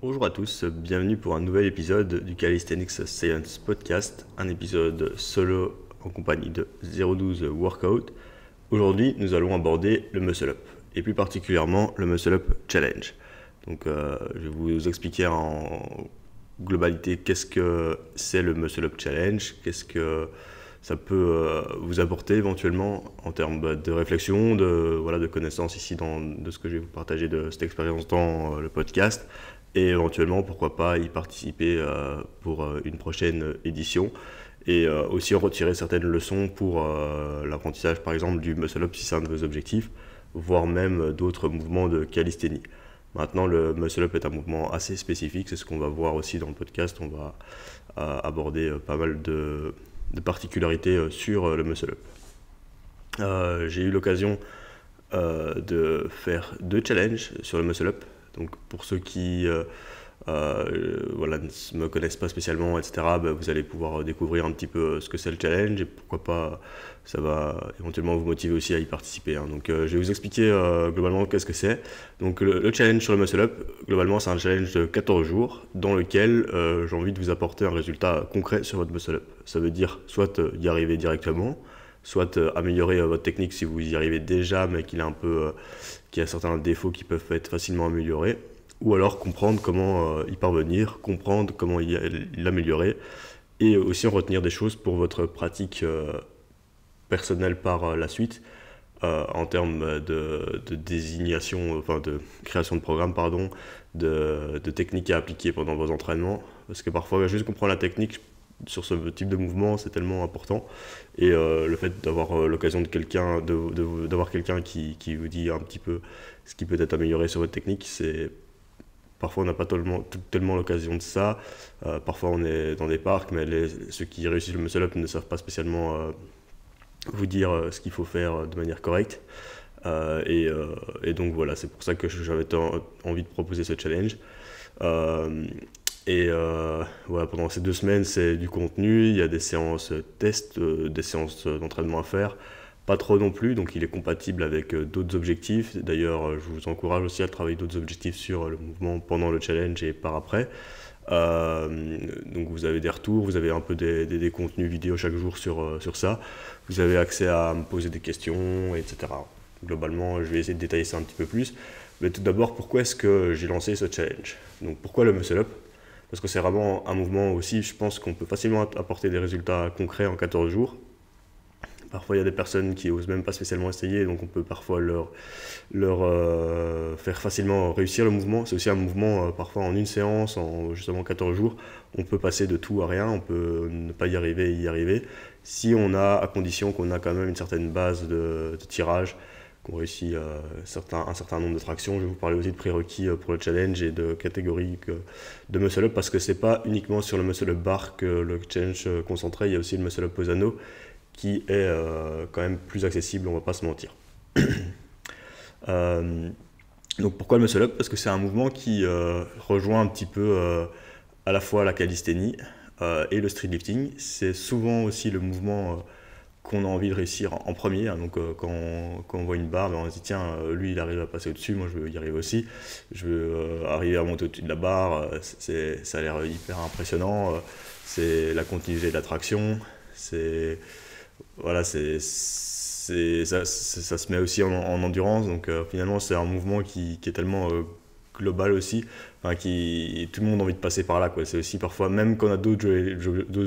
Bonjour à tous, bienvenue pour un nouvel épisode du Calisthenics Science Podcast, un épisode solo en compagnie de 012 Workout. Aujourd'hui, nous allons aborder le muscle up et plus particulièrement le muscle up challenge. Donc, euh, je vais vous expliquer en globalité qu'est-ce que c'est le muscle up challenge, qu'est-ce que ça peut euh, vous apporter éventuellement en termes bah, de réflexion, de, voilà, de connaissances ici dans, de ce que je vais vous partager de cette expérience dans euh, le podcast, et éventuellement, pourquoi pas, y participer euh, pour euh, une prochaine édition et euh, aussi retirer certaines leçons pour l'apprentissage, par exemple, du muscle-up si c'est un de vos objectifs, voire même d'autres mouvements de calisthénie. Maintenant, le muscle-up est un mouvement assez spécifique, c'est ce qu'on va voir aussi dans le podcast, on va aborder pas mal de, particularités sur le muscle-up. J'ai eu l'occasion de faire deux challenges sur le muscle-up, donc pour ceux qui euh, euh, ne me connaissent pas spécialement, etc., bah, vous allez pouvoir euh, découvrir un petit peu ce que c'est le challenge et pourquoi pas ça va éventuellement vous motiver aussi à y participer. Hein. Donc je vais vous expliquer globalement qu'est-ce que c'est. Donc le, le, challenge sur le muscle-up, globalement c'est un challenge de 14 jours dans lequel j'ai envie de vous apporter un résultat concret sur votre muscle-up. Ça veut dire soit y arriver directement, soit euh, améliorer euh, votre technique si vous y arrivez déjà, mais qu'il a un peu, euh, qu'il a certains défauts qui peuvent être facilement améliorés, ou alors comprendre comment y parvenir, comprendre comment l'améliorer, et aussi retenir des choses pour votre pratique personnelle par la suite. en termes de, désignation, enfin de création de programmes, pardon, de, de, techniques à appliquer pendant vos entraînements. Parce que parfois, juste comprendre la technique, sur ce type de mouvement, c'est tellement important. Et euh, le fait d'avoir euh, l'occasion de quelqu'un, d'avoir quelqu'un qui, vous dit un petit peu ce qui peut être amélioré sur votre technique, c'est Parfois, on n'a pas tellement, tellement l'occasion de ça. Euh, parfois, on est dans des parcs, mais les, ceux qui réussissent le muscle-up ne savent pas spécialement vous dire ce qu'il faut faire de manière correcte. Et, et, donc, voilà, c'est pour ça que j'avais envie de proposer ce challenge. Et euh, voilà, pendant ces deux semaines, c'est du contenu, il y a des séances tests, euh, des séances d'entraînement à faire. Pas trop non plus, donc il est compatible avec euh, d'autres objectifs. D'ailleurs, je vous encourage aussi à travailler d'autres objectifs sur le mouvement pendant le challenge et par après. donc vous avez des retours, vous avez un peu des, des, contenus vidéo chaque jour sur, sur ça. Vous avez accès à me poser des questions, etc. Globalement, je vais essayer de détailler ça un petit peu plus. Mais tout d'abord, pourquoi est-ce que j'ai lancé ce challenge Donc pourquoi le muscle up parce que c'est vraiment un mouvement aussi, je pense qu'on peut facilement apporter des résultats concrets en 14 jours. Parfois, il y a des personnes qui osent même pas spécialement essayer, donc on peut parfois leur, leur euh, faire facilement réussir le mouvement. C'est aussi un mouvement, euh, parfois en une séance, en justement 14 jours, on peut passer de tout à rien, on peut ne pas y arriver et y arriver, si on a, à condition qu'on a quand même une certaine base de tirage, qui ont euh, un certain nombre de tractions. Je vais vous parler aussi de prérequis euh, pour le challenge et de catégories de muscle-up parce que ce n'est pas uniquement sur le muscle-up bar que le challenge euh, concentré, il y a aussi le muscle-up posano qui est quand même plus accessible, on va pas se mentir. donc pourquoi le muscle-up Parce que c'est un mouvement qui rejoint un petit peu à la fois la calisthénie et le lifting. C'est souvent aussi le mouvement qu'on a envie de réussir en premier. Hein. Donc euh, quand, on, quand, on, voit une barre, on se dit tiens, euh, lui il arrive à passer au-dessus, moi je veux y arriver aussi. Je veux euh, arriver à monter au-dessus de la barre, c'est, ça a l'air hyper impressionnant. c'est la continuité de l'attraction, c'est. Voilà, c'est. c'est ça, se met aussi en, endurance, donc finalement c'est un mouvement qui, qui est tellement global aussi qui, tout le monde a envie de passer par là. Quoi. C'est aussi parfois, même quand on a d'autres,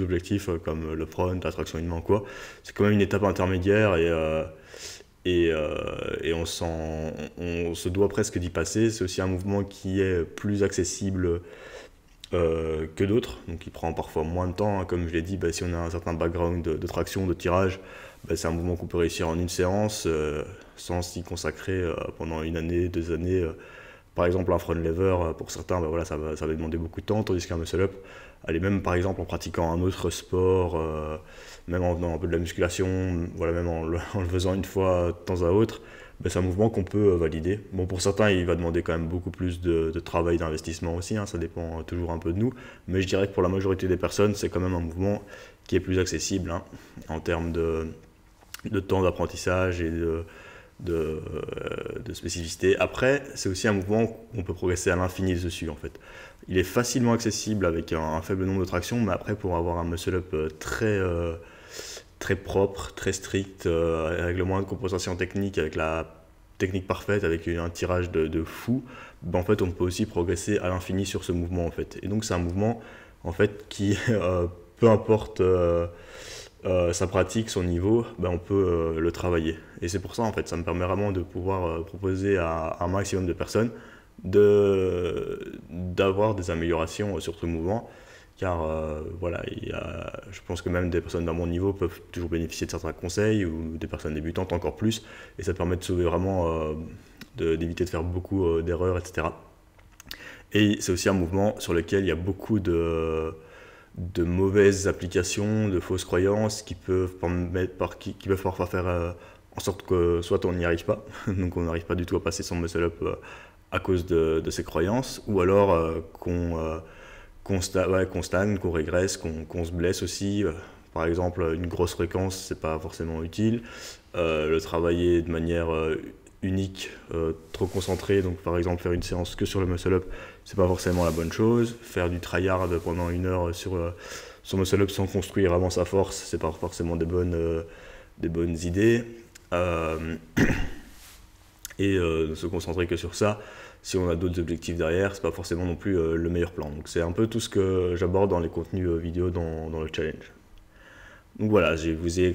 objectifs euh, comme le front, l'attraction humaine, quoi, c'est quand même une étape intermédiaire et, euh, et, euh, et on, se doit presque d'y passer. C'est aussi un mouvement qui est plus accessible que d'autres, donc il prend parfois moins de temps. Hein. Comme je l'ai dit, bah, si on a un certain background de, de traction, de tirage, bah, c'est un mouvement qu'on peut réussir en une séance sans s'y consacrer pendant une année, deux années par exemple, un front lever, euh, pour certains, ben voilà, ça, va, ça va demander beaucoup de temps, tandis qu'un muscle-up, allez, même par exemple en pratiquant un autre sport, euh, même en faisant un peu de la musculation, voilà, même en le, faisant une fois de temps à autre, bah, c'est un mouvement qu'on peut euh, valider. Bon, pour certains, il va demander quand même beaucoup plus de, de travail, d'investissement aussi, hein, ça dépend toujours un peu de nous, mais je dirais que pour la majorité des personnes, c'est quand même un mouvement qui est plus accessible hein, en termes de, de temps d'apprentissage et de euh, de, spécificité. Après, c'est aussi un mouvement où on peut progresser à l'infini dessus, en fait. Il est facilement accessible avec un, faible nombre de tractions, mais après, pour avoir un muscle-up euh, très, euh, très propre, très strict, avec le moins de compensation technique, avec la technique parfaite avec un tirage de, fou, ben, en fait on peut aussi progresser à l'infini sur ce mouvement en fait. Et donc c'est un mouvement en fait qui peu importe euh, sa pratique, son niveau, ben on peut euh, le travailler. Et c'est pour ça, en fait, ça me permet vraiment de pouvoir euh, proposer à, un maximum de personnes d'avoir des améliorations sur ce mouvement. Car voilà, y a, je pense que même des personnes dans mon niveau peuvent toujours bénéficier de certains conseils ou des personnes débutantes encore plus. Et ça permet de sauver vraiment, d'éviter de, de, faire beaucoup d'erreurs, etc. Et c'est aussi un mouvement sur lequel il y a beaucoup de de mauvaises applications, de fausses croyances qui peuvent, par, qui, parfois faire euh, en sorte que soit on n'y arrive pas, donc on n'arrive pas du tout à passer son muscle-up euh, à cause de, ces croyances, ou alors euh, qu'on stagne, qu'on régresse, qu'on se blesse aussi. Par exemple, une grosse fréquence, n'est pas forcément utile. le travailler de manière unique, trop concentrée, donc par exemple faire une séance que sur le muscle-up, c'est pas forcément la bonne chose. Faire du tryhard pendant une heure sur euh, son muscle up sans construire avant sa force, c'est pas forcément des bonnes, euh, des bonnes idées. Euh, et ne se concentrer que sur ça, si on a d'autres objectifs derrière, c'est pas forcément non plus le meilleur plan. Donc c'est un peu tout ce que j'aborde dans les contenus vidéo dans, dans, le challenge. Donc voilà, je vous ai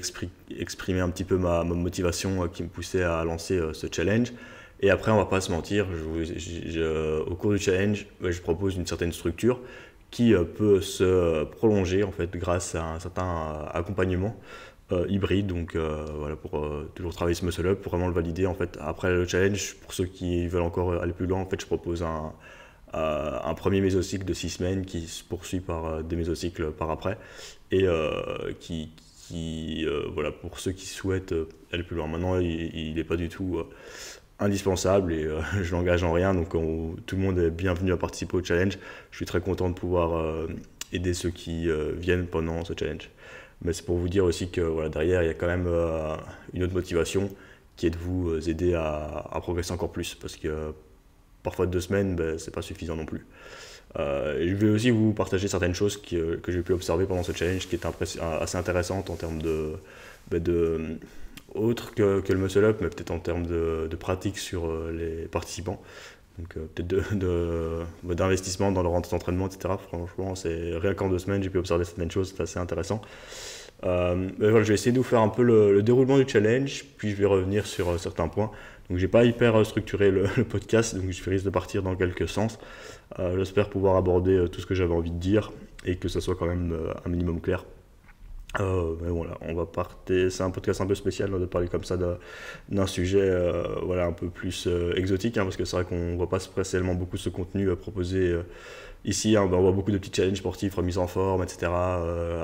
exprimé un petit peu ma motivation qui me poussait à lancer ce challenge. Et après, on va pas se mentir, au cours du challenge, je propose une certaine structure qui euh, peut se prolonger en fait grâce à un certain euh, accompagnement euh, hybride. Donc voilà, pour toujours travailler ce muscle-up, pour vraiment le valider en fait. Après le challenge, pour ceux qui veulent encore aller plus loin, en fait, je propose un, premier mésocycle de six semaines qui se poursuit par des mésocycles par après et qui, voilà, pour ceux qui souhaitent aller plus loin. Maintenant, il n'est pas du tout indispensable et euh, je l'engage en rien. Donc tout le monde est bienvenu à participer au challenge. Je suis très content de pouvoir euh, aider ceux qui euh, viennent pendant ce challenge. Mais c'est pour vous dire aussi que voilà, derrière, il y a quand même une autre motivation qui est de vous aider à, progresser encore plus. Parce que parfois deux semaines, ben, c'est pas suffisant non plus. je vais aussi vous partager certaines choses que, que j'ai pu observer pendant ce challenge qui est assez intéressante en termes de, ben, de autre que, le muscle-up, mais peut-être en termes de, pratique sur euh, les participants. Donc euh, peut-être d'investissement de, de, bah, dans leur entraînement, etc. Franchement, c'est rien qu'en deux semaines, j'ai pu observer certaines choses, c'est assez intéressant. Euh, voilà, je vais essayer de vous faire un peu le, déroulement du challenge, puis je vais revenir sur certains points. Donc j'ai pas hyper structuré le, le, podcast, donc je risque de partir dans quelques sens. J'espère pouvoir aborder tout ce que j'avais envie de dire et que ça soit quand même un minimum clair euh, mais voilà, on va partir. C'est un podcast un peu spécial hein, de parler comme ça d'un sujet euh, voilà, un peu plus euh, exotique, hein, parce que c'est vrai qu'on ne voit pas spécialement beaucoup ce contenu proposé ici. Hein. Ben, on voit beaucoup de petits challenges sportifs, remise en forme, etc.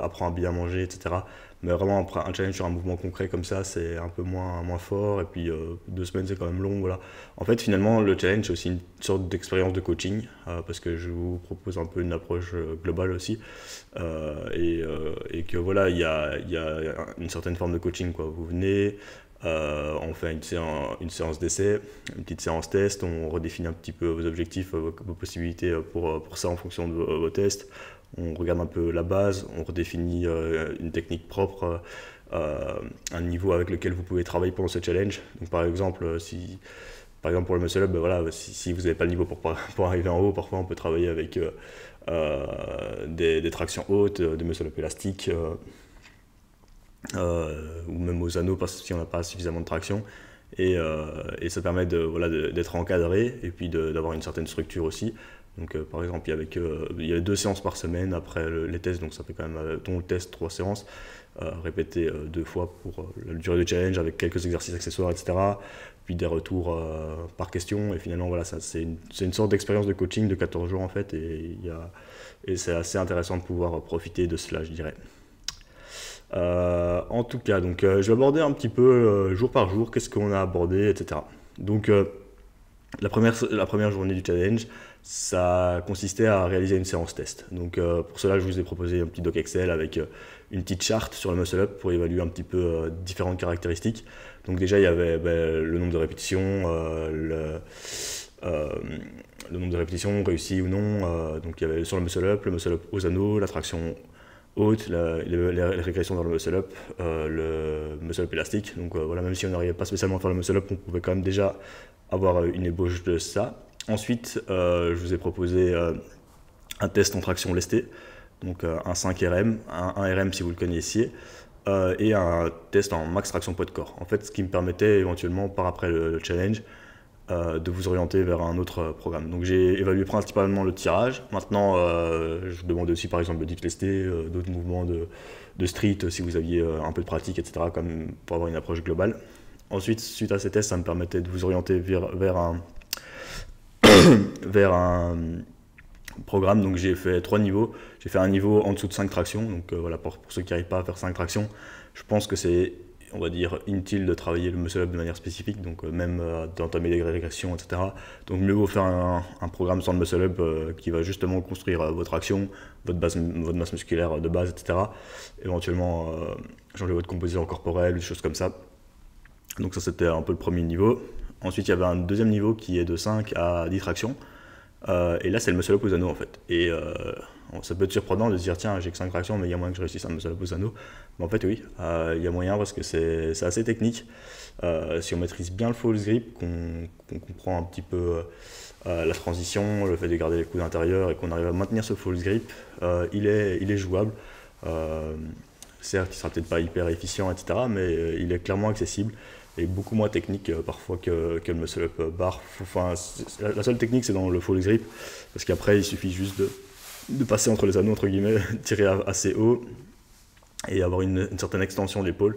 Apprendre à bien manger, etc. Mais vraiment, un challenge sur un mouvement concret comme ça, c'est un peu moins, moins fort. Et puis euh, deux semaines, c'est quand même long. Voilà. En fait, finalement, le challenge, c'est aussi une sorte d'expérience de coaching, euh, parce que je vous propose un peu une approche euh, globale aussi. et, et, que voilà, il y a, y a, une certaine forme de coaching. Quoi. Vous venez, on fait une séance, séance d'essai, une petite séance test, on redéfinit un petit peu vos objectifs, vos, possibilités pour, pour, ça en fonction de vos tests on regarde un peu la base, on redéfinit euh, une technique propre, euh, un niveau avec lequel vous pouvez travailler pendant ce challenge. par exemple, euh, si, par exemple pour le muscle up, ben si, vous n'avez pas le niveau pour, arriver en haut, parfois on peut travailler avec des, tractions hautes, des muscle up élastiques, ou même aux anneaux parce que si on n'a pas suffisamment de traction. Et, ça permet d'être encadré et puis d'avoir une certaine structure aussi. Donc, euh, par exemple, il y, avait deux séances par semaine après les tests, donc ça fait quand même euh, ton test, trois séances, euh, répétées deux fois pour la durée de challenge avec quelques exercices accessoires, etc. Puis des retours par question. Et finalement, voilà, c'est une, une, sorte d'expérience de coaching de 14 jours en fait. Et, et c'est assez intéressant de pouvoir profiter de cela, je dirais. en tout cas, donc, je vais aborder un petit peu jour par jour, qu'est-ce qu'on a abordé, etc. Donc, la première, la, première, journée du challenge, ça consistait à réaliser une séance test. Donc euh, pour cela, je vous ai proposé un petit doc Excel avec euh, une petite charte sur le muscle-up pour évaluer un petit peu euh, différentes caractéristiques. Donc déjà, il y avait ben, le nombre de répétitions, le, nombre de répétitions réussies ou non. donc il y avait sur le muscle-up, le muscle-up aux anneaux, la traction haute, les, les, régressions dans le muscle-up, le muscle-up élastique. Donc voilà, même si on n'arrivait pas spécialement à faire le muscle-up, on pouvait quand même déjà avoir une ébauche de ça. Ensuite, euh, je vous ai proposé euh, un test en traction lestée, donc euh, un 5RM, un 1RM si vous le connaissiez, et un test en max traction poids de corps. En fait, ce qui me permettait éventuellement, par après le, challenge, de vous orienter vers un autre programme. Donc j'ai évalué principalement le tirage. Maintenant, je vous demande aussi par exemple le deep lesté, d'autres mouvements de, street si vous aviez un peu de pratique, etc. Comme pour avoir une approche globale. Ensuite, suite à ces tests, ça me permettait de vous orienter vers un, vers un programme. Donc j'ai fait trois niveaux. J'ai fait un niveau en dessous de 5 tractions. Donc euh, voilà, pour, ceux qui n'arrivent pas à faire 5 tractions, je pense que c'est, on va dire, inutile de travailler le muscle up de manière spécifique. Donc euh, même euh, d'entamer des régressions, etc. Donc mieux vaut faire un, programme sans le muscle up qui va justement construire votre action, votre, base, votre masse musculaire de base, etc. Éventuellement changer votre composition corporelle, des choses comme ça. Donc ça c'était un peu le premier niveau. Ensuite, il y avait un deuxième niveau qui est de 5 à 10 tractions. Euh, et là, c'est le muscle up aux anneaux en fait. Et euh, ça peut être surprenant de se dire tiens, j'ai que 5 tractions, mais il y a moyen que je réussisse un muscle up aux anneaux. Mais en fait, oui, euh, il y a moyen parce que c'est assez technique. si on maîtrise bien le false grip, qu'on comprend un petit peu la transition, le fait de garder les coups intérieurs et qu'on arrive à maintenir ce false grip, il, est, il est jouable. certes, il sera peut-être pas hyper efficient, etc., mais il est clairement accessible et beaucoup moins technique euh, parfois que, le muscle-up euh, bar. Enfin, la, seule technique, c'est dans le full grip, parce qu'après, il suffit juste de, passer entre les anneaux, entre guillemets, tirer assez haut et avoir une, certaine extension l'épaule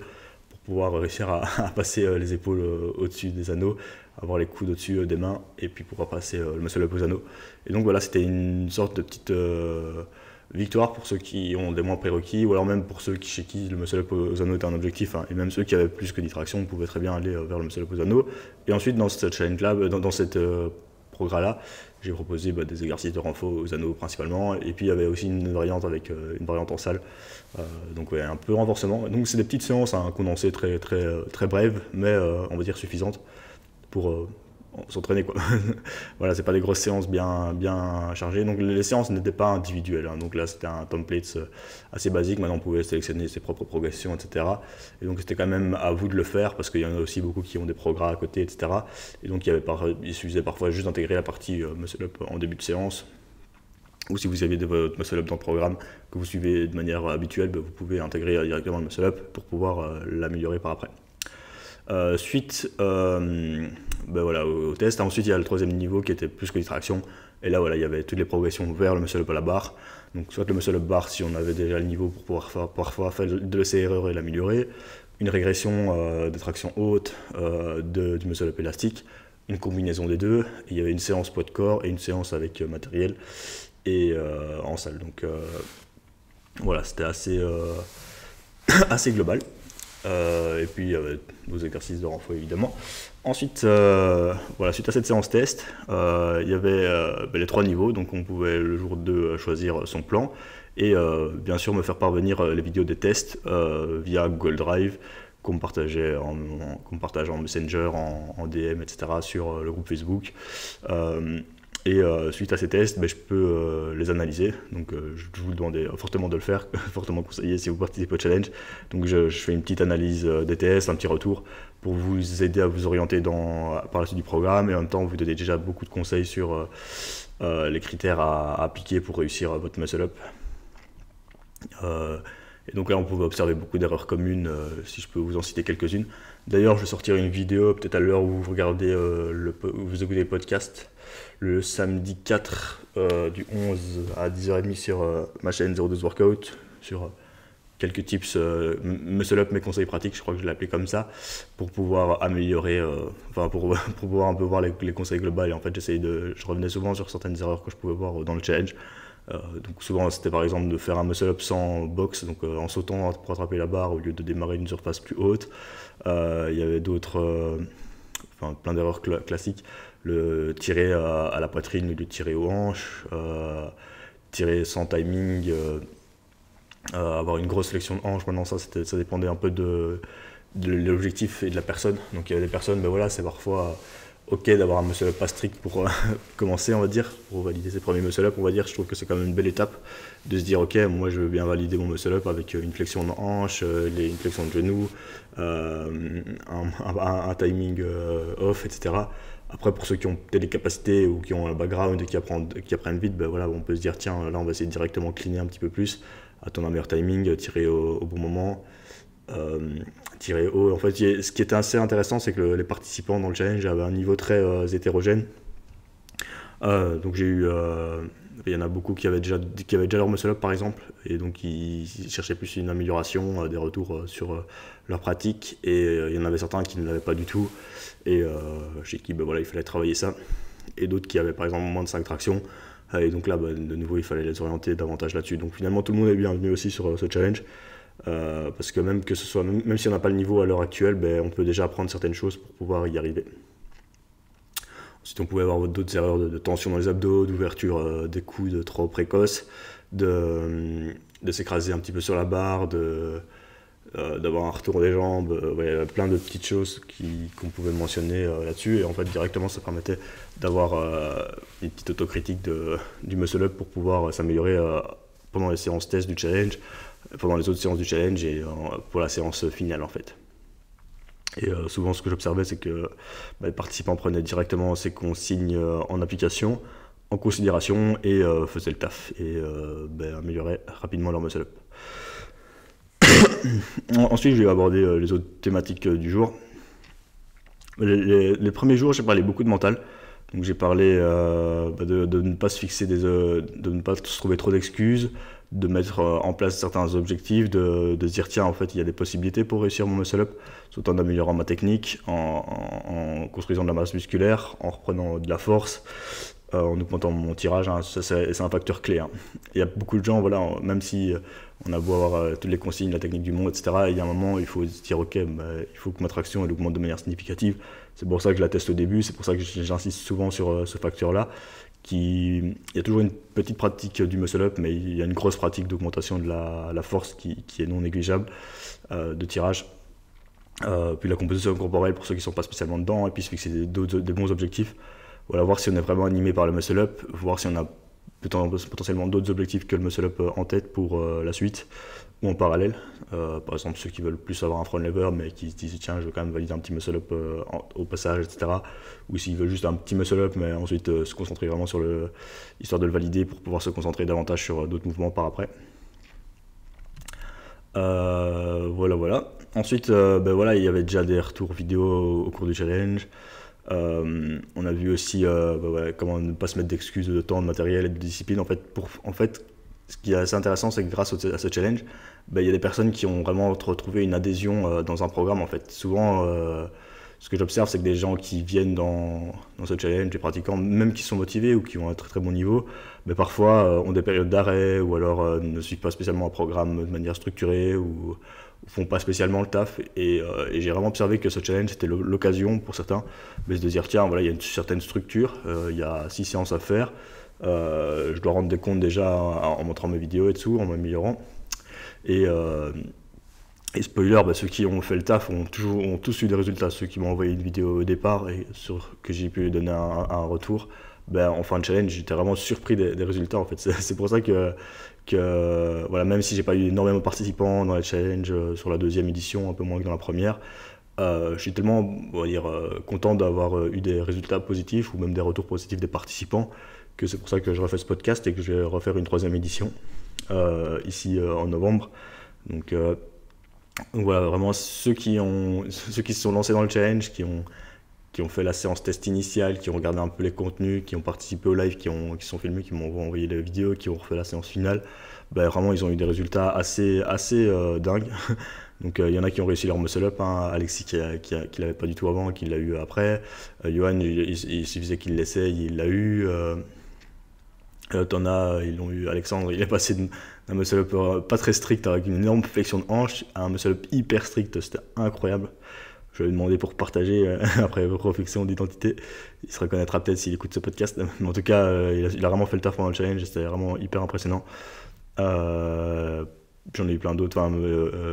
pour pouvoir réussir à, passer euh, les épaules au-dessus des anneaux, avoir les coudes au-dessus des mains et puis pouvoir passer le muscle-up aux anneaux. Et donc voilà, c'était une sorte de petite victoire pour ceux qui ont des moins prérequis, ou alors même pour ceux qui, chez qui le muscle up aux anneaux était un objectif, hein. et même ceux qui avaient plus que 10 tractions pouvaient très bien aller euh, vers le muscle up aux anneaux. Et ensuite, dans cette challenge là, bah, dans, dans cette euh, programme-là, j'ai proposé bah, des exercices de renfort aux anneaux principalement, et puis il y avait aussi une variante avec euh, une variante en salle, donc un peu renforcement. Donc c'est des petites séances hein, condensées très très très brèves, mais on va dire suffisantes pour s'entraîner quoi. voilà, c'est pas des grosses séances bien, bien chargées. Donc les séances n'étaient pas individuelles. Hein. Donc là, c'était un template euh, assez basique. Maintenant, on pouvait sélectionner ses propres progressions, etc. Et donc c'était quand même à vous de le faire parce qu'il y en a aussi beaucoup qui ont des progrès à côté, etc. Et donc il, y avait par... il suffisait parfois juste d'intégrer la partie euh, muscle up en début de séance. Ou si vous avez votre muscle up dans le programme que vous suivez de manière habituelle, ben, vous pouvez intégrer euh, directement le muscle up pour pouvoir l'améliorer par après. Euh, suite euh, ben voilà, au, test, hein, ensuite il y a le troisième niveau qui était plus que tractions Et là, voilà, il y avait toutes les progressions vers le muscle up à la barre. Donc, soit le muscle up barre si on avait déjà le niveau pour pouvoir faire, parfois faire de ses erreurs et l'améliorer. Une régression euh, euh de traction haute du muscle up élastique. Une combinaison des deux. il y avait une séance poids de corps et une séance avec matériel et en salle. Donc, voilà, c'était assez, assez global. Euh, et puis vos euh, exercices de renfort évidemment. Ensuite, euh, voilà, suite à cette séance test, il y avait ben, les trois niveaux, donc on pouvait le jour 2 choisir son plan et bien sûr me faire parvenir les vidéos des tests via Google Drive qu'on partageait en, en Messenger, en, DM, etc. sur le groupe Facebook. Et euh, suite à ces tests, ben, je peux euh, les analyser. Donc euh, je vous le fortement de le faire, fortement conseillé si vous participez au challenge. Donc je, fais une petite analyse des tests, un petit retour pour vous aider à vous orienter dans, par la suite du programme et en même temps vous donner déjà beaucoup de conseils sur les critères à, appliquer pour réussir votre muscle-up. et donc là on pouvait observer beaucoup d'erreurs communes, si je peux vous en citer quelques-unes. D'ailleurs, je vais sortir une vidéo peut-être à l'heure où vous regardez euh, le, vous écoutez le podcast le samedi 4 euh, du 11 à 10h30 sur euh, ma chaîne 02 Workout sur quelques tips muscle up mes conseils pratiques, je crois que je l'ai appelé comme ça pour pouvoir améliorer enfin pour, pouvoir un peu voir les, conseils globaux et en fait j'essayais de je revenais souvent sur certaines erreurs que je pouvais voir dans le challenge euh, donc souvent c'était par exemple de faire un muscle-up sans box, donc euh, en sautant pour attraper la barre au lieu de démarrer une surface plus haute. Euh, il y avait d'autres, enfin plein d'erreurs classiques, le tirer à, la poitrine au lieu de tirer aux hanches, tirer sans timing. avoir une grosse sélection de hanches. Maintenant, ça, ça dépendait un peu de, l'objectif et de la personne. Donc, il y avait des personnes, mais ben voilà, c'est parfois ok d'avoir un muscle up pas strict pour euh, commencer, on va dire, pour valider ses premiers muscle up, on va dire. Je trouve que c'est quand même une belle étape de se dire, ok, moi je veux bien valider mon muscle up avec euh, une flexion de hanche, euh, une flexion de genou, un, timing off, etc. Après, pour ceux qui ont peut-être des capacités ou qui ont un background et qui apprennent, qui apprennent vite, ben voilà, on peut se dire, tiens, là on va essayer de directement cleaner un petit peu plus, attendre un meilleur timing, tirer au bon moment haut. En fait, ce qui était assez intéressant, c'est que les participants dans le challenge avaient un niveau très euh, hétérogène. Euh, donc j'ai eu, euh, il y en a beaucoup qui avaient déjà, qui avaient déjà leur muscle up par exemple, et donc ils, cherchaient plus une amélioration, des retours sur leur pratique, et il y en avait certains qui ne l'avaient pas du tout, et chez qui ben voilà, il fallait travailler ça, et d'autres qui avaient par exemple moins de 5 tractions, et donc là ben, de nouveau il fallait les orienter davantage là-dessus. Donc finalement tout le monde est bienvenu aussi sur ce challenge. Euh, parce que même que ce soit, même, si on n'a pas le niveau à l'heure actuelle, ben, on peut déjà apprendre certaines choses pour pouvoir y arriver. Ensuite, on pouvait avoir d'autres erreurs de, tension dans les abdos, d'ouverture euh, des coudes trop précoce, de, s'écraser un petit peu sur la barre, euh, d'avoir un retour des jambes, plein de petites choses qu'on pouvait mentionner là-dessus. Et en fait, directement, ça permettait d'avoir une petite autocritique du muscle-up pour pouvoir s'améliorer pendant les séances test du challenge, pendant les autres séances du challenge et euh, pour la séance finale en fait. Et euh, souvent, ce que j'observais, c'est que bah, les participants prenaient directement ces consignes euh, en application, en considération et faisaient le taf et bah, amélioraient rapidement leur muscle-up. Ensuite, je vais aborder les autres thématiques du jour. Les, premiers jours, j'ai parlé beaucoup de mental. Donc, j'ai parlé bah, de, ne pas se fixer des, de ne pas se trouver trop d'excuses, de mettre euh, en place certains objectifs, de, de, se dire tiens en fait il y a des possibilités pour réussir mon muscle-up, tout en améliorant ma technique, en, construisant de la masse musculaire, en reprenant de la force, euh, en augmentant mon tirage, hein. ça c'est un facteur clé. Hein. Il y a beaucoup de gens, voilà, même si euh, on a beau avoir toutes les consignes, la technique du monde, etc., il y a un moment il faut se dire ok, bah, il faut que ma traction augmente de manière significative, c'est pour ça que je la teste au début, c'est pour ça que j'insiste souvent sur ce facteur-là, il y a toujours une petite pratique du muscle-up, mais il y a une grosse pratique d'augmentation de la, force qui, est non négligeable, euh, de tirage. Euh, puis la composition corporelle pour ceux qui ne sont pas spécialement dedans, et puis se fixer des, bons objectifs. Voilà, voir si on est vraiment animé par le muscle-up, voir si on a potentiellement d'autres objectifs que le muscle-up euh, en tête pour la suite ou en parallèle. Euh, par exemple, ceux qui veulent plus avoir un front lever, mais qui se disent tiens, je veux quand même valider un petit muscle up euh, au passage, etc. Ou s'ils veulent juste un petit muscle up, mais ensuite euh, se concentrer vraiment sur le. histoire de le valider pour pouvoir se concentrer davantage sur d'autres mouvements par après. voilà, voilà. Ensuite, ben voilà, il y avait déjà des retours vidéo au, cours du challenge. on a vu aussi ben comment ne pas se mettre d'excuses de temps, de matériel et de discipline en fait, pour, en fait ce qui est assez intéressant, c'est que grâce à ce challenge, bah, il y a des personnes qui ont vraiment retrouvé une adhésion euh, dans un programme. En fait, souvent, euh, ce que j'observe, c'est que des gens qui viennent dans, ce challenge, des pratiquants, même qui sont motivés ou qui ont un très très bon niveau, mais bah, parfois euh, ont des périodes d'arrêt ou alors ne suivent pas spécialement un programme de manière structurée ou, font pas spécialement le taf. Et, j'ai vraiment observé que ce challenge, c'était l'occasion pour certains bah, de se dire tiens, voilà, il y a une certaine structure, il y a six séances à faire. Euh, je dois rendre des comptes déjà en, montrant mes vidéos et tout, en m'améliorant. Et, euh, spoiler, bah, ceux qui ont fait le taf ont, toujours, ont tous eu des résultats. Ceux qui m'ont envoyé une vidéo au départ et sur, que j'ai pu donner un, retour, ben, en fin de challenge, j'étais vraiment surpris des, résultats. En fait, c'est pour ça que, que voilà, même si j'ai pas eu énormément de participants dans les challenge, euh, sur la deuxième édition, un peu moins que dans la première, je suis tellement dire, content d'avoir eu des résultats positifs ou même des retours positifs des participants que c'est pour ça que je refais ce podcast et que je vais refaire une troisième édition euh, ici euh, en novembre. Euh, donc, voilà, vraiment ceux qui, ont, ceux qui se sont lancés dans le challenge, qui ont, qui ont fait la séance test initiale, qui ont regardé un peu les contenus, qui ont participé au live, qui, ont, qui sont filmés, qui m'ont envoyé les vidéos, qui ont refait la séance finale, ben, vraiment ils ont eu des résultats assez, assez dingues. Donc il y en a qui ont réussi leur muscle-up, hein. Alexis qui, ne l'avait pas du tout avant, qui l'a eu après, Johan il, il, il, suffisait qu'il l'essaye, il l'a eu, euh, euh, T'en as, euh, ils l'ont eu, Alexandre, il est passé d'un muscle-up euh, pas très strict avec une énorme flexion de hanche à un muscle-up hyper strict, c'était incroyable. Je lui demander pour partager euh, après vos réflexions d'identité. Il se reconnaîtra peut-être s'il écoute ce podcast. Mais en tout cas, il, a, vraiment fait le taf pendant le challenge c'était vraiment hyper impressionnant. J'en ai eu plein d'autres. Enfin,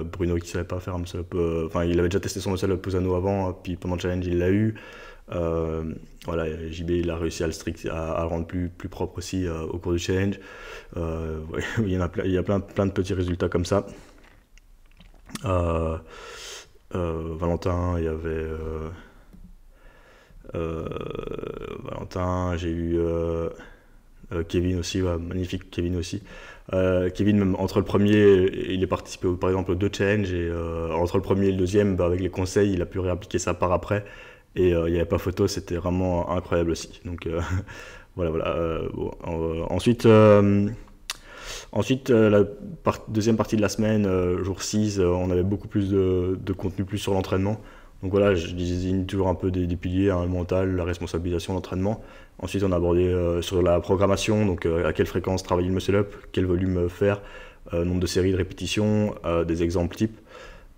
Bruno qui savait pas faire un muscle-up. Enfin, il avait déjà testé son muscle-up Posano avant, puis pendant le challenge, il l'a eu. Euh, voilà, JB il a réussi à le, strict, à, rendre plus, plus propre aussi euh, au cours du challenge. Euh, il y, a plein, plein, de petits résultats comme ça. Valentin, il y avait. Valentin, j'ai eu. Kevin aussi, magnifique Kevin aussi. Kevin, entre le premier, il est participé par exemple aux deux challenges et entre le premier et le deuxième, bah, avec les conseils, il a pu réappliquer ça par après. Et euh, il n'y avait pas photo, c'était vraiment incroyable aussi. Donc euh, voilà, voilà. Euh, ensuite. Ensuite, la deuxième partie de la semaine, jour 6, on avait beaucoup plus de, contenu plus sur l'entraînement. Donc voilà, je désigne toujours un peu des, piliers, hein, le mental, la responsabilisation, l'entraînement. Ensuite, on a abordé sur la programmation, donc à quelle fréquence travailler le muscle-up, quel volume faire, nombre de séries de répétitions, des exemples types.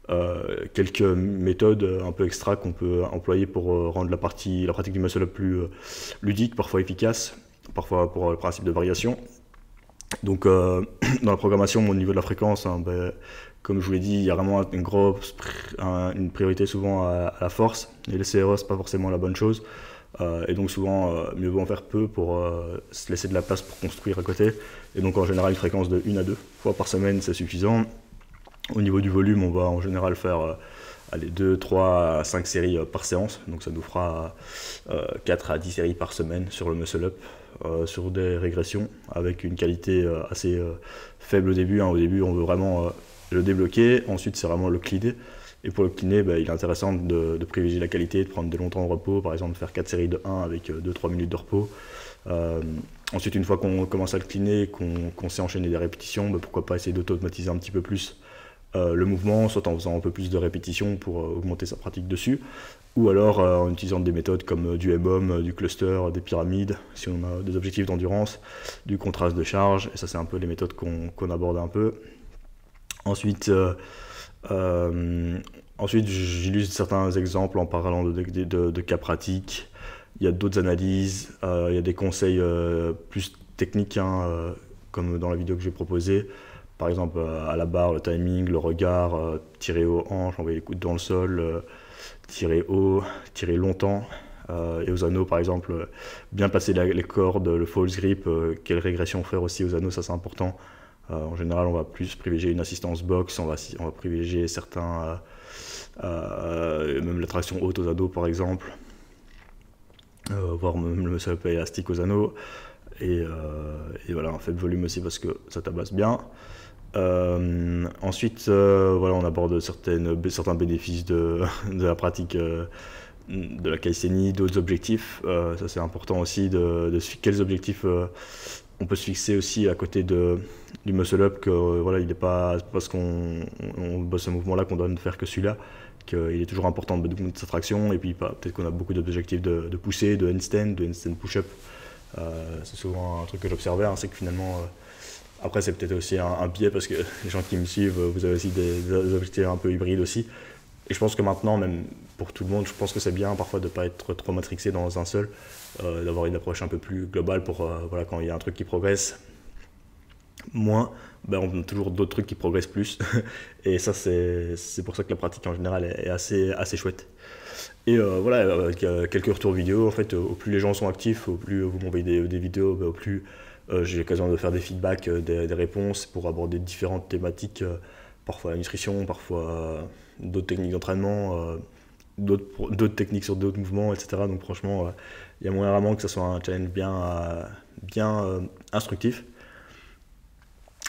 Euh, quelques méthodes un peu extra qu'on peut employer pour euh, rendre la, partie, la pratique du muscle-up plus euh, ludique, parfois efficace, parfois pour le principe de variation. Donc dans la programmation, au niveau de la fréquence, hein, ben, comme je vous l'ai dit, il y a vraiment une grosse une priorité souvent à, la force, et les ce n'est pas forcément la bonne chose. et donc souvent, mieux vaut en faire peu pour se laisser de la place pour construire à côté. Et donc en général, une fréquence de 1 à 2 fois par semaine, c'est suffisant. Au niveau du volume, on va en général faire euh, allez, 2, 3 5 séries euh, par séance. Donc ça nous fera 4 euh, à 10 séries par semaine sur le muscle up, sur des régressions, avec une qualité assez faible au début. Hein. Au début, on veut vraiment le débloquer. Ensuite, c'est vraiment le cleaner. Et pour le cleaner, bah, il est intéressant de, privilégier la qualité, de prendre de longs temps de repos, par exemple faire 4 séries de 1 avec 2-3 minutes de repos. ensuite, une fois qu'on commence à le cleaner, qu'on sait enchaîner des répétitions, bah, pourquoi pas essayer d'automatiser un petit peu plus euh, le mouvement, soit en faisant un peu plus de répétitions pour euh, augmenter sa pratique dessus, ou alors euh, en utilisant des méthodes comme du MOM, du cluster, des pyramides, si on a des objectifs d'endurance, du contraste de charge, et ça c'est un peu les méthodes qu'on aborde un peu. Ensuite, ensuite j'illustre certains exemples en parlant de, cas pratiques. Il y a d'autres analyses, il y a des conseils plus techniques, hein, comme dans la vidéo que j'ai proposée, par exemple euh, à la barre, le timing, le regard, euh, tirer aux hanches, envoyer les coudes dans le sol, euh, tirer haut, tirer longtemps. et aux anneaux, par exemple, bien passer les cordes, le false grip, quelle régression faire aussi aux anneaux, ça c'est important. en général, on va plus privilégier une assistance box, on va, privilégier certains, même la traction haute aux anneaux, par exemple, voire même le setup élastique aux anneaux. Et, et, voilà un faible volume aussi parce que ça tabasse bien euh, ensuite, euh, voilà, on aborde certaines, certains bénéfices de, la pratique euh, de la calisthénie, d'autres objectifs. ça, c'est important aussi de, de quels objectifs on peut se fixer aussi à côté de, du muscle-up. Que voilà, il n'est pas parce qu'on bosse ce mouvement-là qu'on doit ne faire que celui-là. Qu'il est toujours important de mettre sa traction. Et puis, bah, peut-être qu'on a beaucoup d'objectifs de, pousser, de handstand, de handstand push-up. c'est souvent un truc que j'observais, hein, c'est que finalement après, c'est peut-être aussi un, biais parce que les gens qui me suivent, vous avez aussi des, objectifs un peu hybrides aussi. Et je pense que maintenant, même pour tout le monde, je pense que c'est bien parfois de ne pas être trop matrixé dans un seul, euh, d'avoir une approche un peu plus globale pour euh, voilà, quand il y a un truc qui progresse moins, ben, on a toujours d'autres trucs qui progressent plus. et ça, c'est pour ça que la pratique en général est, assez, assez chouette. Et euh, voilà, quelques retours vidéo, en fait, au plus les gens sont actifs, au plus vous m'envoyez des, vidéos, ben, au plus euh, j'ai l'occasion de faire des feedbacks, euh, des, réponses pour aborder différentes thématiques, euh, parfois la nutrition, parfois d'autres techniques d'entraînement, d'autres techniques sur d'autres mouvements, etc. Donc franchement, il y a moins rarement que ce soit un challenge bien, bien instructif.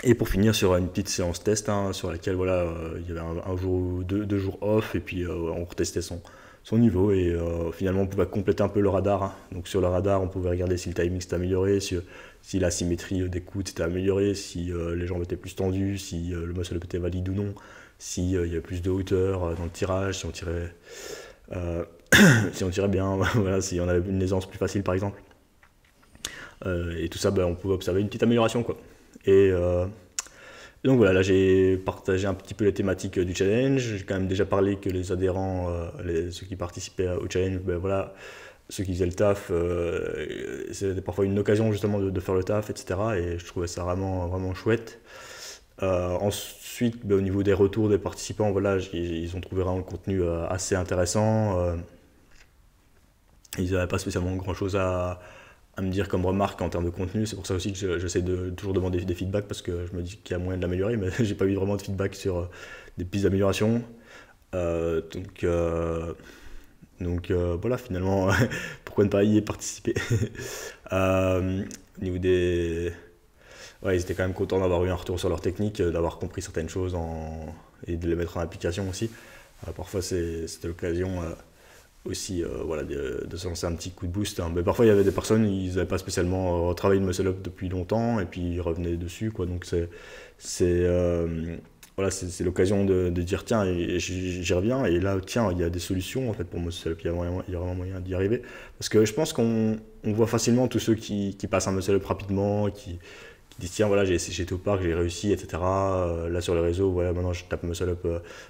Et pour finir sur une petite séance test hein, sur laquelle voilà, il y avait un, jour deux, deux, jours off et puis on retestait son, son niveau et euh, finalement on pouvait compléter un peu le radar. Hein. Donc sur le radar, on pouvait regarder si le timing s'était amélioré, si, la symétrie des coudes s'était améliorée, si euh, les jambes étaient plus tendues, si euh, le muscle était valide ou non, si il y avait plus de hauteur dans le tirage, si on tirait, si on tirait bien, voilà, si on avait une aisance plus facile par exemple. et tout ça, ben, on pouvait observer une petite amélioration. Quoi. Et donc voilà, là j'ai partagé un petit peu la thématique euh, du challenge. J'ai quand même déjà parlé que les adhérents, euh, ceux qui participaient au challenge, ben voilà, ceux qui faisaient le taf, euh, c'était parfois une occasion justement de, faire le taf, etc. Et je trouvais ça vraiment, vraiment chouette. ensuite, ben, au niveau des retours des participants, voilà, ils ont trouvé vraiment le contenu assez intéressant. ils n'avaient pas spécialement grand-chose à, à me dire comme remarque en termes de contenu. C'est pour ça aussi que j'essaie de toujours demander des feedbacks parce que je me dis qu'il y a moyen de l'améliorer, mais j'ai pas eu vraiment de feedback sur euh, des pistes d'amélioration. Euh, donc euh, donc voilà, finalement, pourquoi ne pas y participer niveau des. Ouais, ils étaient quand même contents d'avoir eu un retour sur leur technique, d'avoir compris certaines choses et de les mettre en application aussi. parfois, c'est l'occasion aussi euh, voilà, de, se lancer un petit coup de boost. Hein. Mais parfois, il y avait des personnes, ils n'avaient pas spécialement euh, travaillé le muscle-up depuis longtemps et puis ils revenaient dessus. Quoi. Donc, c'est euh, voilà, c'est l'occasion de, dire tiens, j'y reviens. Et là, tiens, il y a des solutions en fait, pour muscle-up. Il, y a vraiment moyen d'y arriver. Parce que je pense qu'on voit facilement tous ceux qui, passent un muscle-up rapidement, qui, disent tiens voilà j'ai j'étais au parc j'ai réussi etc là sur les réseaux voilà maintenant je tape muscle up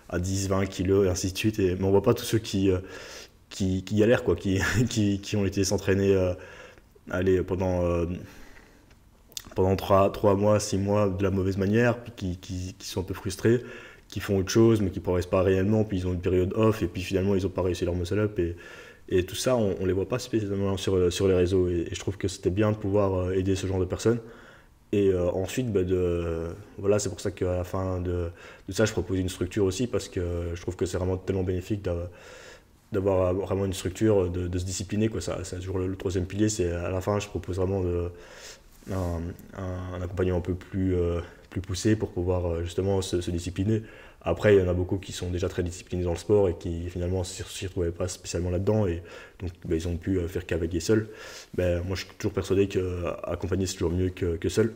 à 10 20 kilos et ainsi de suite et mais on voit pas tous ceux qui qui, qui galèrent, quoi, qui, qui, qui ont été s'entraîner euh, pendant, euh, pendant 3, 3, mois, 6 mois de la mauvaise manière, puis qui, qui, sont un peu frustrés, qui font autre chose, mais qui ne progressent pas réellement, puis ils ont une période off, et puis finalement ils n'ont pas réussi leur muscle-up. Et, et tout ça, on ne les voit pas spécialement sur, euh, sur les réseaux. Et, je trouve que c'était bien de pouvoir aider ce genre de personnes. Et ensuite, bah, de, voilà, c'est pour ça qu'à la fin de, de, ça, je propose une structure aussi, parce que je trouve que c'est vraiment tellement bénéfique d'avoir euh, vraiment une structure, de, se discipliner. Quoi. Ça, c'est toujours le, troisième pilier. C'est à la fin, je propose vraiment de, un, un, accompagnement un peu plus, euh, plus poussé pour pouvoir euh, justement se, discipliner. Après, il y en a beaucoup qui sont déjà très disciplinés dans le sport et qui finalement ne s'y retrouvaient pas spécialement là-dedans et donc bah, ils ont pu faire cavalier seul. ben moi, je suis toujours persuadé qu'accompagner, c'est toujours mieux que, que seul.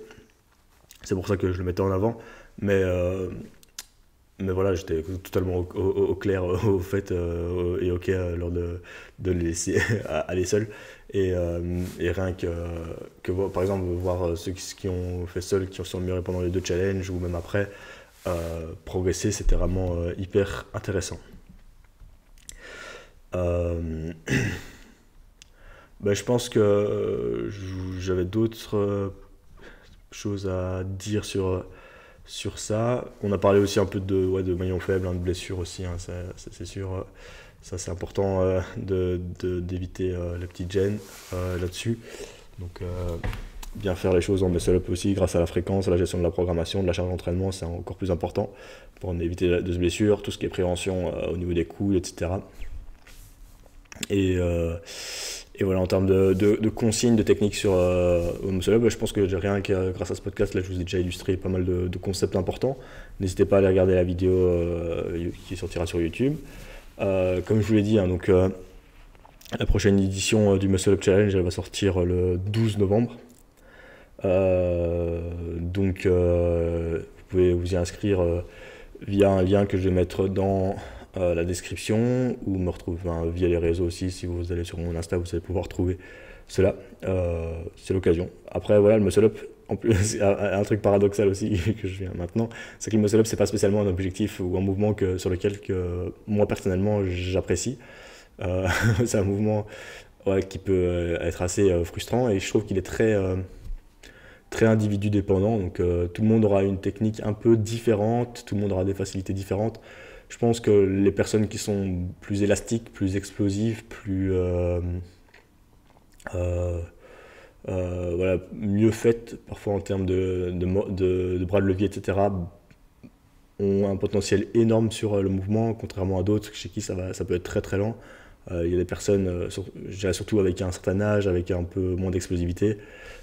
C'est pour ça que je le mettais en avant. Mais mais voilà, j'étais totalement au, clair euh, au fait euh, et ok euh, lors de, les laisser aller seul. Et, rien que, que, par exemple, voir ceux qui, ont fait seul, qui ont surmuré pendant les deux challenges ou même après, progresser, c'était vraiment hyper intéressant. Bah, je pense que j'avais d'autres choses à dire sur sur ça. On a parlé aussi un peu de, ouais, de maillons faibles, hein, de blessures aussi, hein, c'est sûr. Euh, ça, c'est important euh, de, d'éviter euh, les petites petite là-dessus. Donc, bien faire les choses en muscle-up aussi, grâce à la fréquence, à la gestion de la programmation, de la charge d'entraînement, c'est encore plus important pour éviter de se blessure, tout ce qui est prévention au niveau des coudes, etc. Euh, et, voilà, en termes de, consignes, de techniques sur euh, muscle up bah, je pense que rien que grâce à ce podcast, là, je vous ai déjà illustré pas mal de, concepts importants. N'hésitez pas à aller regarder la vidéo euh, qui sortira sur YouTube. comme je vous l'ai dit, hein, donc, la prochaine édition du Muscle Up Challenge, elle va sortir le 12 novembre. donc, vous pouvez vous y inscrire via un lien que je vais mettre dans euh, la description ou me retrouve via les réseaux aussi. Si vous allez sur mon Insta, vous allez pouvoir trouver cela. Euh, c'est l'occasion. Après, voilà, le muscle up, en plus, un truc paradoxal aussi que je viens maintenant, c'est que le muscle up, c'est pas spécialement un objectif ou un mouvement que, sur lequel que moi personnellement j'apprécie. Euh, c'est un mouvement qui peut être assez frustrant et je trouve qu'il est très très individu dépendant. Donc tout le monde aura une technique un peu différente, tout le monde aura des facilités différentes. Je pense que les personnes qui sont plus élastiques, plus explosives, plus euh, euh, euh, voilà, mieux faites parfois en termes de, de, bras de levier, etc., ont un potentiel énorme sur le mouvement, contrairement à d'autres chez qui ça, va, ça peut être très très lent. Il y a des personnes, surtout avec un certain âge, avec un peu moins d'explosivité,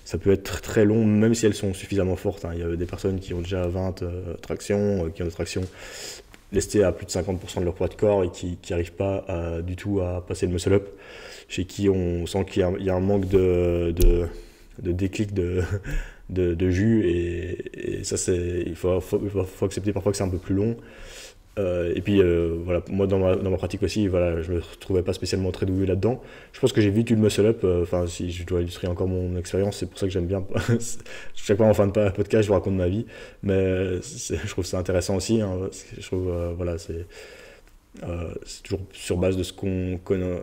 ça peut être très long, même si elles sont suffisamment fortes. Hein. Il y a des personnes qui ont déjà 20 tractions, qui ont des tractions lestés à plus de 50% de leur poids de corps et qui n'arrivent pas euh, du tout à passer le muscle-up, chez qui on sent qu'il y, a un manque de, de, déclic de, de, jus et, ça, il faut, accepter parfois que c'est un peu plus long euh, et puis euh, voilà, moi dans ma, pratique aussi, voilà, je ne me trouvais pas spécialement très doué là-dedans. Je pense que j'ai vite eu le muscle-up. Euh, enfin, si je dois illustrer encore mon expérience, c'est pour ça que j'aime bien. Chaque fois en fin de podcast, je vous raconte ma vie, mais je trouve ça intéressant aussi. Hein, je trouve voilà, c'est toujours sur base de ce qu'on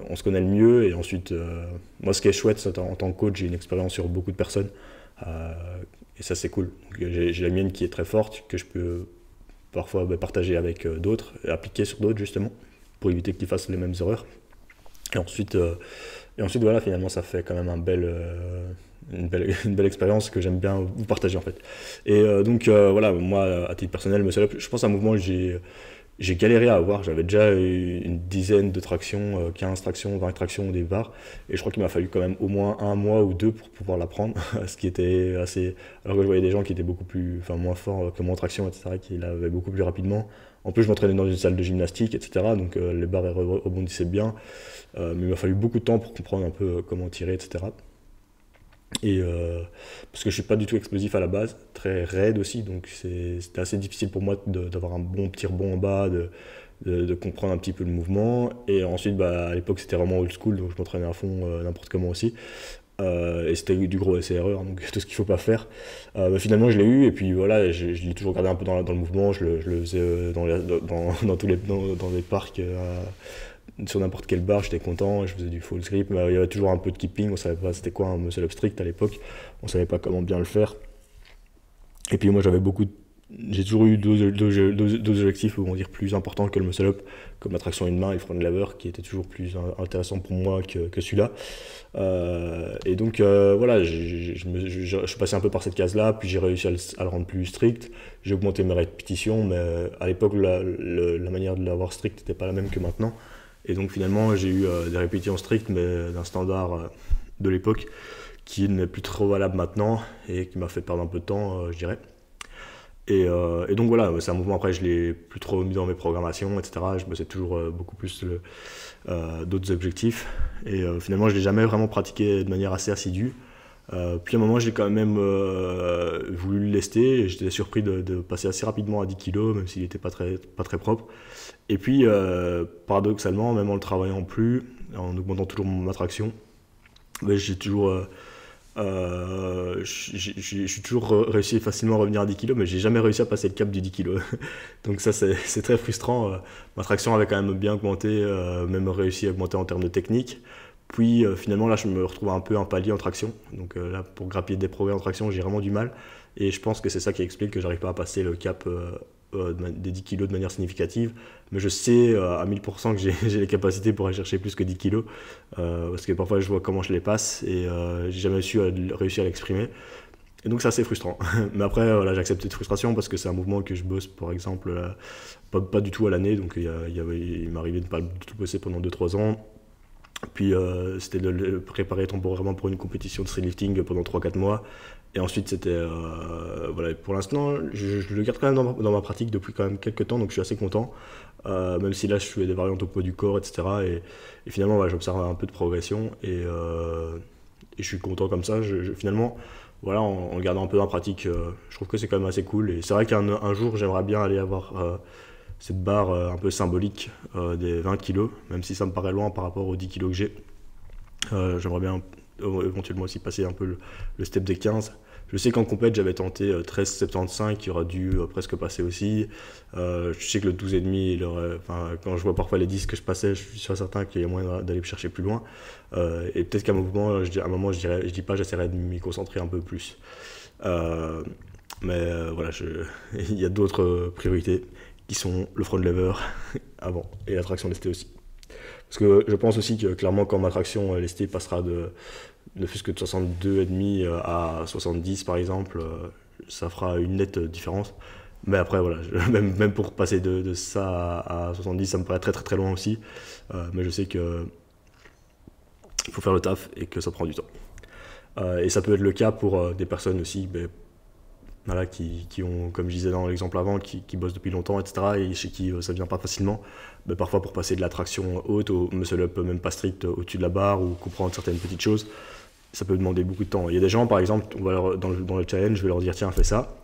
on se connaît le mieux. Et ensuite, moi, ce qui est chouette, en, en, tant que coach, j'ai une expérience sur beaucoup de personnes. et ça, c'est cool. J'ai la mienne qui est très forte, que je peux parfois bah, partager avec euh, d'autres, appliquer sur d'autres justement, pour éviter qu'ils fassent les mêmes erreurs. Et ensuite, euh, et ensuite voilà, finalement, ça fait quand même un bel, euh, une belle, expérience que j'aime bien vous partager en fait. Et donc voilà, moi à titre personnel, je pense à un mouvement, j'ai j'ai galéré à avoir. J'avais déjà une dizaine de tractions, 15 euh, tractions, 20 tractions au barres, Et je crois qu'il m'a fallu quand même au moins un mois ou deux pour pouvoir l'apprendre. ce qui était assez. Alors que je voyais des gens qui étaient beaucoup plus. Enfin, moins forts euh, que en traction, etc., qui l'avaient beaucoup plus rapidement. En plus, je m'entraînais dans une salle de gymnastique, etc. Donc euh, les barres rebondissaient bien. mais il m'a fallu beaucoup de temps pour comprendre un peu comment tirer, etc. Et euh, parce que je suis pas du tout explosif à la base, très raide aussi, donc c'était assez difficile pour moi d'avoir un bon petit rebond en bas, de, comprendre un petit peu le mouvement. Et ensuite, bah, à l'époque, c'était vraiment old school, donc je m'entraînais à fond euh, n'importe comment aussi. Euh, et c'était du gros essai hein, donc tout ce qu'il ne faut pas faire. Bah, finalement, je l'ai eu, et puis voilà, je, l'ai toujours gardé un peu dans, le mouvement, je le, faisais dans, tous les, dans, les parcs sur n'importe quelle barre, j'étais content, je faisais du false grip, mais il y avait toujours un peu de keeping, on savait pas c'était quoi un muscle up strict à l'époque, on savait pas comment bien le faire. Et puis moi j'avais beaucoup j'ai toujours eu deux, deux, deux, objectifs, on dire, plus importants que le muscle up, comme attraction une main et front lever, qui était toujours plus intéressant pour moi que, que celui-là. Euh, et donc euh, voilà, je, je, suis passé un peu par cette case-là, puis j'ai réussi à le, rendre plus strict, j'ai augmenté mes répétitions, mais euh, à l'époque la, la, manière de l'avoir strict n'était pas la même que maintenant. Et donc finalement, j'ai eu euh, des répétitions strictes, mais d'un standard euh, de l'époque qui n'est plus trop valable maintenant et qui m'a fait perdre un peu de temps, euh, je dirais. Et, donc voilà, c'est un mouvement, après je l'ai plus trop mis dans mes programmations, etc. Je me toujours beaucoup plus d'autres objectifs. Et finalement, je ne l'ai jamais vraiment pratiqué de manière assez assidue. puis à un moment, j'ai quand même voulu le lester. J'étais surpris de, passer assez rapidement à 10 kg, même s'il n'était pas très, pas très propre. Et puis, euh, paradoxalement, même en le travaillant plus, en augmentant toujours mon traction, ben, j'ai toujours. Euh, euh, je suis toujours réussi facilement à revenir à 10 kg, mais j'ai jamais réussi à passer le cap du 10 kg. Donc ça, c'est très frustrant. Ma traction avait quand même bien augmenté, même réussi à augmenter en termes de technique. Puis finalement, là, je me retrouve un peu un palier en traction. Donc là, pour grappiller des progrès en traction, j'ai vraiment du mal. Et je pense que c'est ça qui explique que j'arrive pas à passer le cap euh, des 10 kilos de manière significative, mais je sais euh, à 1000% que j'ai les capacités pour aller chercher plus que 10 kilos, euh, parce que parfois je vois comment je les passe et j'ai jamais su réussir à l'exprimer. Et donc ça c'est frustrant. mais après, voilà, j'accepte cette frustration parce que c'est un mouvement que je bosse, par exemple, pas, du tout à l'année, donc y il m'arrivait de ne pas tout bosser pendant 2-3 ans. Puis c'était de le préparer temporairement pour une compétition de streetlifting pendant 3-4 mois. Et ensuite, c'était. Euh, voilà, pour l'instant, je, le garde quand même dans, ma pratique depuis quand même quelques temps, donc je suis assez content. Euh, même si là, je fais des variantes au poids du corps, etc. Et, finalement, j'observe un peu de progression et, euh, je suis content comme ça. finalement, voilà, en, en, gardant un peu dans ma pratique, je trouve que c'est quand même assez cool. Et c'est vrai qu'un jour, j'aimerais bien aller avoir cette barre un peu symbolique des 20 kg, même si ça me paraît loin par rapport aux 10 kg que j'ai. j'aimerais bien éventuellement aussi passer un peu le, le step des 15. Je sais qu'en compète, j'avais tenté 13,75 qui aurait dû euh, presque passer aussi. Euh, je sais que le 12,5, quand je vois parfois les 10 que je passais, je suis sûr certain qu'il y a moyen d'aller chercher plus loin. Euh, et peut-être qu'à un moment, je, à un moment, je dis pas, j'essaierai de m'y concentrer un peu plus. mais voilà, il y a d'autres priorités qui sont le front lever avant et l'attraction lestée aussi. Parce que je pense aussi que clairement quand ma traction lestée passera de, ne fût-ce que de 62,5 euh, à 70 par exemple, euh, ça fera une nette euh, différence. Mais après, voilà, même, même, pour passer de, de ça à, 70, ça me paraît très très très loin aussi. mais je sais que il faut faire le taf et que ça prend du temps. et ça peut être le cas pour des personnes aussi ben, voilà, qui, qui, ont, comme je disais dans l'exemple avant, qui, qui, bossent depuis longtemps, etc. et chez qui ça ne vient pas facilement. Mais ben, parfois, pour passer de l'attraction haute au muscle-up même pas strict au-dessus de la barre ou comprendre certaines petites choses, ça peut demander beaucoup de temps. Il y a des gens, par exemple, dans, le, challenge, je vais leur dire tiens, fais ça.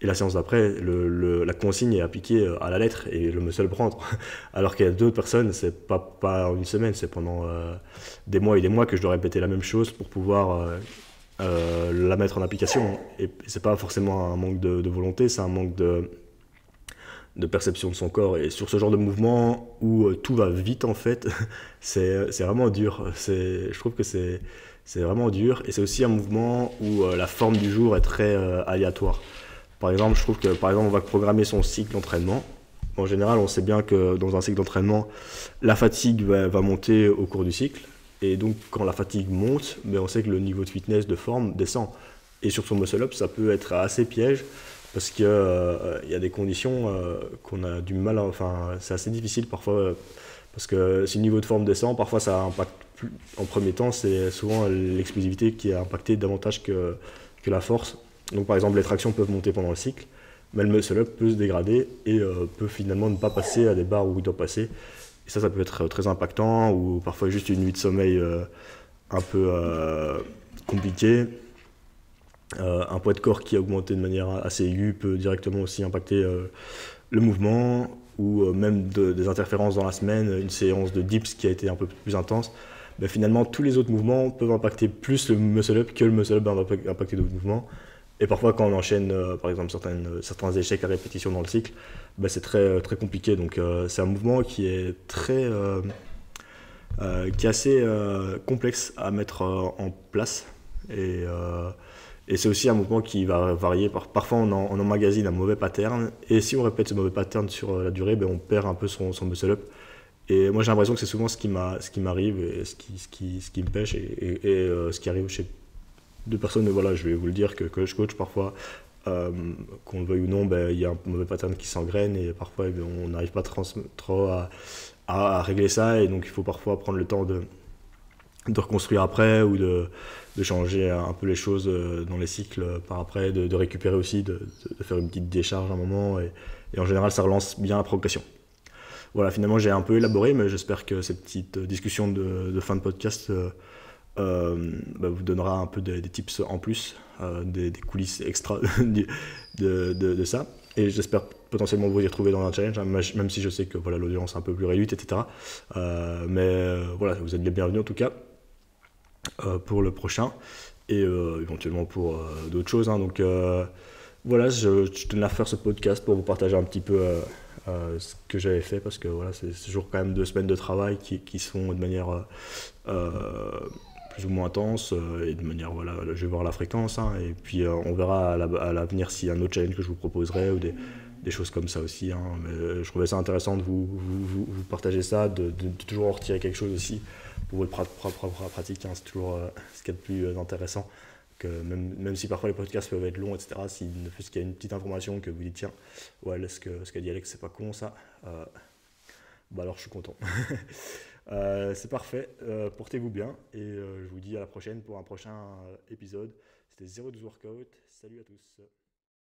Et la séance d'après, le, la consigne est appliquée euh, à la lettre et je le prendre. Alors qu'il y a d'autres personnes, c'est pas, pas en une semaine, c'est pendant euh, des mois et des mois que je dois répéter la même chose pour pouvoir euh, la mettre en application. Et c'est pas forcément un manque de, volonté, c'est un manque de, de perception de son corps. Et sur ce genre de mouvement où tout va vite, en fait, c'est vraiment dur. Je trouve que c'est c'est vraiment dur et c'est aussi un mouvement où euh, la forme du jour est très euh, aléatoire. Par exemple, je trouve que par exemple, on va programmer son cycle d'entraînement. En général, on sait bien que dans un cycle d'entraînement, la fatigue va, monter au cours du cycle. Et donc, quand la fatigue monte, mais ben, on sait que le niveau de fitness, de forme, descend. Et sur son muscle-up, ça peut être assez piège parce qu'il euh, il y a des conditions qu'on a du mal, à, enfin c'est assez difficile parfois, parce que si le niveau de forme descend, parfois ça impacte en premier temps, c'est souvent l'explosivité qui a impacté davantage que, que, la force. Donc par exemple, les tractions peuvent monter pendant le cycle, mais le muscle up peut se dégrader et euh, peut finalement ne pas passer à des barres où il doit passer. Et ça, ça peut être très impactant ou parfois juste une nuit de sommeil euh, un peu euh, compliquée. Euh, un poids de corps qui a augmenté de manière assez aiguë peut directement aussi impacter le mouvement ou même des interférences dans la semaine, une séance de dips qui a été un peu plus intense bah, finalement tous les autres mouvements peuvent impacter plus le muscle-up que le muscle-up va impacter d'autres mouvements. Et parfois, quand on enchaîne, euh, par exemple, certaines, euh, certains échecs à répétition dans le cycle, bah, c'est très, euh, très compliqué. Donc, c'est un mouvement qui est très. assez complexe à mettre en place. Et, c'est aussi un mouvement qui va varier. Par, parfois, on, en, emmagasine un mauvais pattern. Et si on répète ce mauvais pattern sur la durée, bah, on perd un peu son, son muscle-up. Et moi, j'ai l'impression que c'est souvent ce qui m'arrive et ce qui, ce, qui, ce qui me pêche et, euh, ce qui arrive chez deux personnes. voilà, je vais vous le dire que, que je coach parfois. Euh, qu'on le veuille ou non, ben, il y a un mauvais pattern qui s'engraine et parfois eh ben, on n'arrive pas trop à, à, régler ça et donc il faut parfois prendre le temps de, de reconstruire après ou de, de, changer un peu les choses euh, dans les cycles par après, de, récupérer aussi, de, faire une petite décharge à un moment et, et en général ça relance bien la progression. Voilà, finalement, j'ai un peu élaboré, mais j'espère que cette petite euh, discussion de, fin de podcast euh, euh, bah, vous donnera un peu des, tips en plus, des, coulisses extra de, ça. Et j'espère potentiellement vous y retrouver dans un challenge, hein, même si je sais que voilà l'audience est un peu plus réduite, etc. mais voilà, vous êtes les bienvenus en tout cas pour le prochain et éventuellement pour d'autres choses. Hein. Donc voilà, je, je tenais à faire ce podcast pour vous partager un petit peu euh, ce que j'avais fait parce que voilà, c'est toujours quand même deux semaines de travail qui, qui sont de manière euh, euh, plus ou moins intense et de manière voilà je vais voir la fréquence hein, et puis on verra à l'avenir y a un autre challenge que je vous proposerai ou des, des choses comme ça aussi hein, mais je trouvais ça intéressant de vous, vous, partager ça de, toujours en retirer quelque chose aussi pour votre propre pratique hein, c'est toujours ce qui est le plus intéressant même, si parfois les podcasts peuvent être longs, etc., s'il ne qu'il y a une petite information que vous dites, tiens, ouais, ce qu'a dit Alex, c'est pas con ça, euh, bah alors je suis content. Euh, c'est parfait, euh, portez-vous bien et je vous dis à la prochaine pour un prochain épisode. C'était 012 Workout, salut à tous.